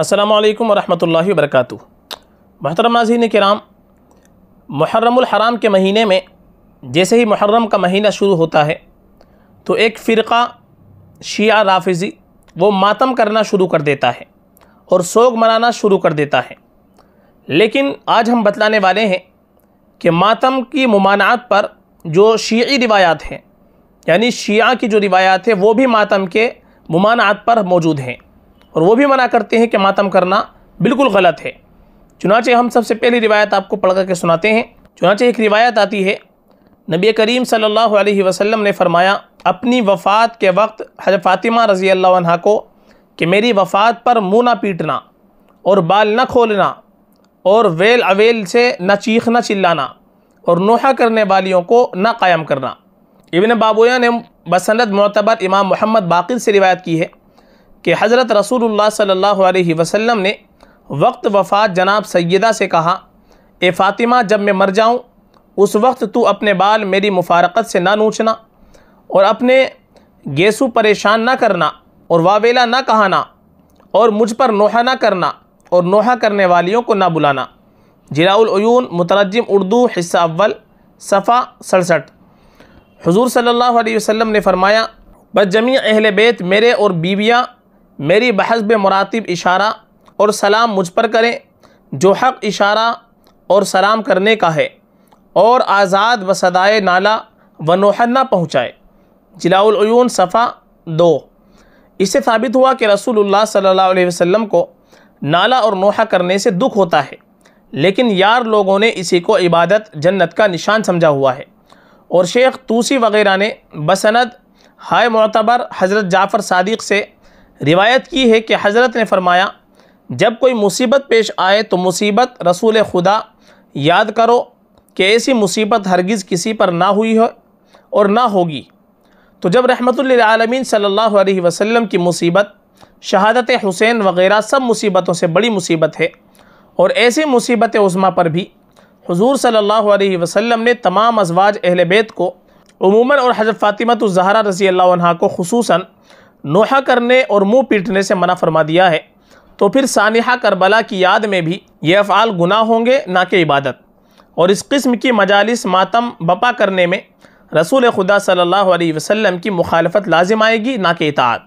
السلام علیکم ورحمۃ اللہ وبرکاتہ محترم ناظرین کرام محرم الحرام کے مہینے میں جیسے ہی محرم کا مہینہ شروع ہوتا ہے تو ایک فرقہ شیعہ رافضی وہ ماتم کرنا شروع کر دیتا ہے اور سوگ منانا شروع کر دیتا ہے لیکن آج ہم بتلانے والے ہیں کہ ماتم کی ممانعات پر جو شیعی روایات ہیں یعنی شیعہ کی جو روایات ہیں وہ بھی ماتم کے ممانعات پر موجود ہیں اور وہ بھی منع کرتے ہیں کہ ماتم کرنا بالکل غلط ہے چنانچہ ہم سب سے پہلی روایت آپ کو پڑھ کر کے سناتے ہیں چنانچہ ایک روایت آتی ہے نبی کریم صلی اللہ علیہ وسلم نے فرمایا اپنی وفات کے وقت حضرت فاطمہ رضی اللہ عنہ کو کہ میری وفات پر منہ نہ پیٹنا اور بال نہ کھولنا اور ویل اویل سے نہ چیخ نہ چلانا اور نوحہ کرنے والیوں کو نہ قائم کرنا ابن بابویا نے بسند معتبر امام محمد باقر سے روایت کی ہے کہ حضرت رسول اللہ صلی اللہ علیہ وسلم نے وقت وفات جناب سیدہ سے کہا اے فاطمہ جب میں مر جاؤں اس وقت تو اپنے بال میری مفارقت سے نہ نوچنا اور اپنے گیسو پریشان نہ کرنا اور واویلا نہ کہانا اور مجھ پر نوحہ نہ کرنا اور نوحہ کرنے والیوں کو نہ بلانا العیون مترجم اردو حصہ اول صفحہ سڑسٹھ حضور صلی اللہ علیہ وسلم نے فرمایا بس جمیع اہل بیت میرے اور بیویاں میری بحث مراتب اشارہ اور سلام مجھ پر کریں جو حق اشارہ اور سلام کرنے کا ہے اور آزاد بصدائے نالا و نوہ نہ پہنچائے العیون صفحہ دو اس سے ثابت ہوا کہ رسول اللہ صلی اللہ علیہ وسلم کو نالا اور نوحہ کرنے سے دکھ ہوتا ہے لیکن یار لوگوں نے اسی کو عبادت جنت کا نشان سمجھا ہوا ہے اور شیخ توسی وغیرہ نے بسند ہائے معتبر حضرت جعفر صادق سے روایت کی ہے کہ حضرت نے فرمایا جب کوئی مصیبت پیش آئے تو مصیبت رسول خدا یاد کرو کہ ایسی مصیبت ہرگز کسی پر نہ ہوئی ہو اور نہ ہوگی تو جب رحمت اللہ صلی اللہ علیہ وسلم کی مصیبت شہادت حسین وغیرہ سب مصیبتوں سے بڑی مصیبت ہے اور ایسی مصیبت عظمہ پر بھی حضور صلی اللہ علیہ وسلم نے تمام ازواج اہل بیت کو عموماً اور حضرت فاطمت الزہرہ رضی اللہ عنہ کو خصوصاً نوحہ کرنے اور منہ پیٹنے سے منع فرما دیا ہے تو پھر سانحہ کربلا کی یاد میں بھی یہ افعال گناہ ہوں گے نہ کہ عبادت اور اس قسم کی مجالس ماتم بپا کرنے میں رسول خدا صلی اللہ علیہ وسلم کی مخالفت لازم آئے گی نہ کہ اطاعت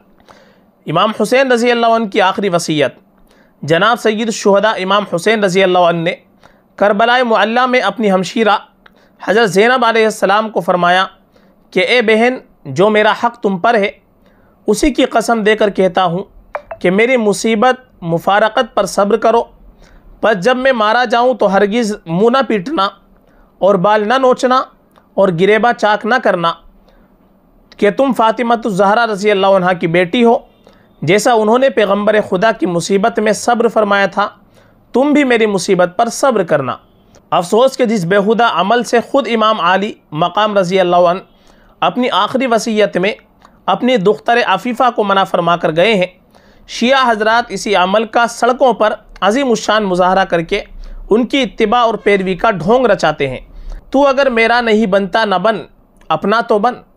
امام حسین رضی اللہ عنہ کی آخری وصیت جناب سید شہدہ امام حسین رضی اللہ عنہ نے کربلا معلّہ میں اپنی ہمشیرہ حضرت زینب علیہ السلام کو فرمایا کہ اے بہن جو میرا حق تم پر ہے اسی کی قسم دے کر کہتا ہوں کہ میری مصیبت مفارقت پر صبر کرو بس جب میں مارا جاؤں تو ہرگز منہ نہ پیٹنا اور بال نہ نوچنا اور گریبا چاک نہ کرنا کہ تم فاطمہ تو زہرا رضی اللہ عنہ کی بیٹی ہو جیسا انہوں نے پیغمبر خدا کی مصیبت میں صبر فرمایا تھا تم بھی میری مصیبت پر صبر کرنا افسوس کہ جس بیہودہ عمل سے خود امام علی مقام رضی اللہ عنہ اپنی آخری وصیت میں اپنی دختر آفیفہ کو منع فرما کر گئے ہیں شیعہ حضرات اسی عمل کا سڑکوں پر عظیم الشان مظاہرہ کر کے ان کی اتباع اور پیروی کا ڈھونگ رچاتے ہیں تو اگر میرا نہیں بنتا نہ بن اپنا تو بن